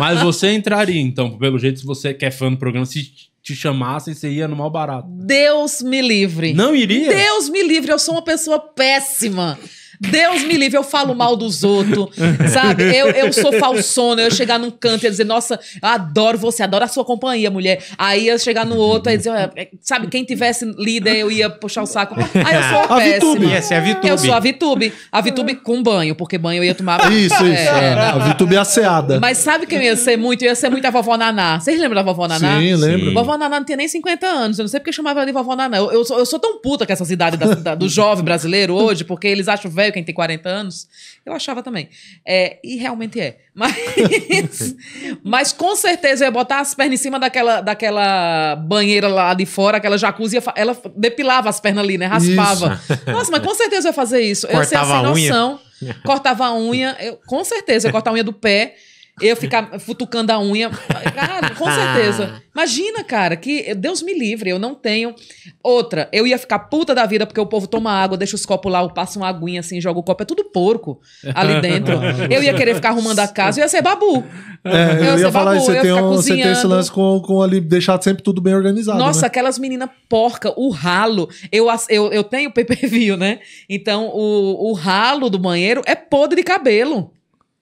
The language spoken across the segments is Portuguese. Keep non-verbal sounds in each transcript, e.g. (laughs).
Mas você entraria, então, pelo jeito, se você quer é fã do programa, se te chamassem, você ia no mal barato. Deus me livre. Não iria? Deus me livre, eu sou uma pessoa péssima. Deus me livre, eu falo mal dos outros, sabe? Eu, eu sou falsona, eu chegar num canto e dizer, nossa, adoro você, adoro a sua companhia, mulher. Aí eu chegar no outro e dizer, é, sabe, quem tivesse líder eu ia puxar o saco. Aí eu sou a péssima. Essa é a Vitube. Eu sou a Vitube. A Vitube com banho, porque banho eu ia tomar. Isso, é, isso. É, é né? a Vitube é asseada. Mas sabe quem eu ia ser muito? Eu ia ser muito a vovó Naná. Vocês lembram da vovó Naná? Sim, lembro. Sim. Vovó Naná não tinha nem 50 anos, eu não sei porque chamava ela de vovó Naná. Eu, eu, sou, eu sou tão puta com essa cidade da, da, do jovem brasileiro hoje, porque eles acham velho velho, quem tem 40 anos. Eu achava também. É, e realmente é. (laughs) Mas, mas com certeza eu ia botar as pernas em cima daquela, daquela banheira lá de fora, aquela jacuzzi. Ela depilava as pernas ali, né? Raspava. Isso. Nossa, mas com certeza eu ia fazer isso. Cortava eu ia ser sem noção. Unha. Cortava a unha. Eu, com certeza, eu cortava a unha do pé eu ficar futucando a unha. Cara, ah, com (laughs) ah. certeza. Imagina, cara, que Deus me livre, eu não tenho. Outra, eu ia ficar puta da vida porque o povo toma água, deixa os copos lá, passa uma aguinha assim, joga o copo, é tudo porco ali (laughs) dentro. eu ia querer ficar arrumando a casa, eu ia ser babu. É, eu, eu ia, ia falar, babu, você, eu tem um, você tem esse lance com, com ali, deixar sempre tudo bem organizado. Nossa, né? aquelas meninas porca, o ralo. Eu, eu, eu tenho PPV, né? Então, o, o ralo do banheiro é podre de cabelo.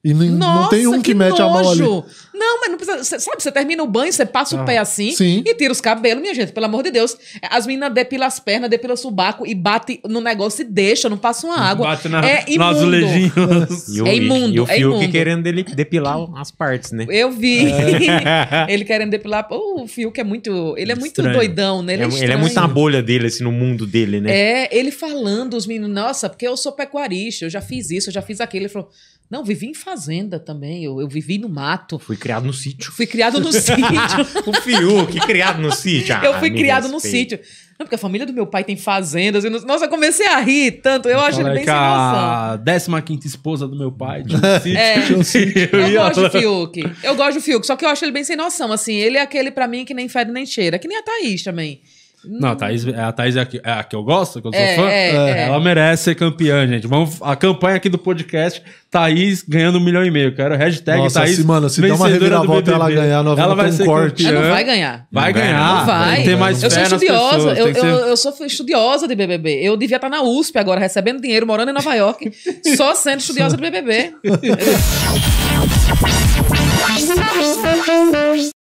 E Nossa, não tem um que, que mete nojo. a mão ali. Não, mas não precisa. Cê, sabe, você termina o banho, você passa ah, o pé assim sim. e tira os cabelos, minha gente, pelo amor de Deus. As meninas depilam as pernas, depilam o subaco e bate no negócio e deixa, não passa uma água. Bate na, é (laughs) imundo. no azulejinho. É, é imundo. E o é Fiuk querendo ele depilar as partes, né? Eu vi. É. (laughs) ele querendo depilar. Oh, o Fiuk é muito. Ele é muito doidão, né? Ele é, é ele é, muito na bolha dele, assim, no mundo dele, né? É, ele falando, os meninos, nossa, porque eu sou pecuarista, eu já fiz isso, eu já fiz aquilo. Ele falou. Não, vivi em fazenda também. Eu, eu vivi no mato. Fui criado no sítio. Fui criado no (laughs) sítio. o Fiuk, criado no sítio. Ah, eu fui criado respeito. no sítio. Não, porque a família do meu pai tem fazendas. Não... Nossa, eu comecei a rir tanto. Eu, eu acho bem sem noção. a décima quinta esposa do meu pai é. de um sítio. É, um sítio. Eu, eu gosto do Fiuk. Eu gosto do Fiuk. Só que eu acho ele bem sem noção. Assim, ele é aquele para mim que nem fede nem cheira. Que nem a Thaís também. Não, a hum. Thaís, é, a Thaís é, a que, é a que eu gosto, que eu sou é, fã. É, é, Ela merece ser campeã, gente. Vamos, a campanha aqui do podcast, Thaís ganhando um milhão e meio. Quero hashtag Nossa, Thaís. Se, mano, se der uma reviravolta ela ganhar, nós ela vai um corte. Ela não né? vai ganhar. Vai ganhar. Não vai. Tem, mais eu sou estudiosa. Pessoas, eu, eu, ser... eu, sou estudiosa de BBB. Eu devia estar na USP agora, recebendo dinheiro, morando em Nova York, (laughs) só sendo estudiosa de BBB. (laughs)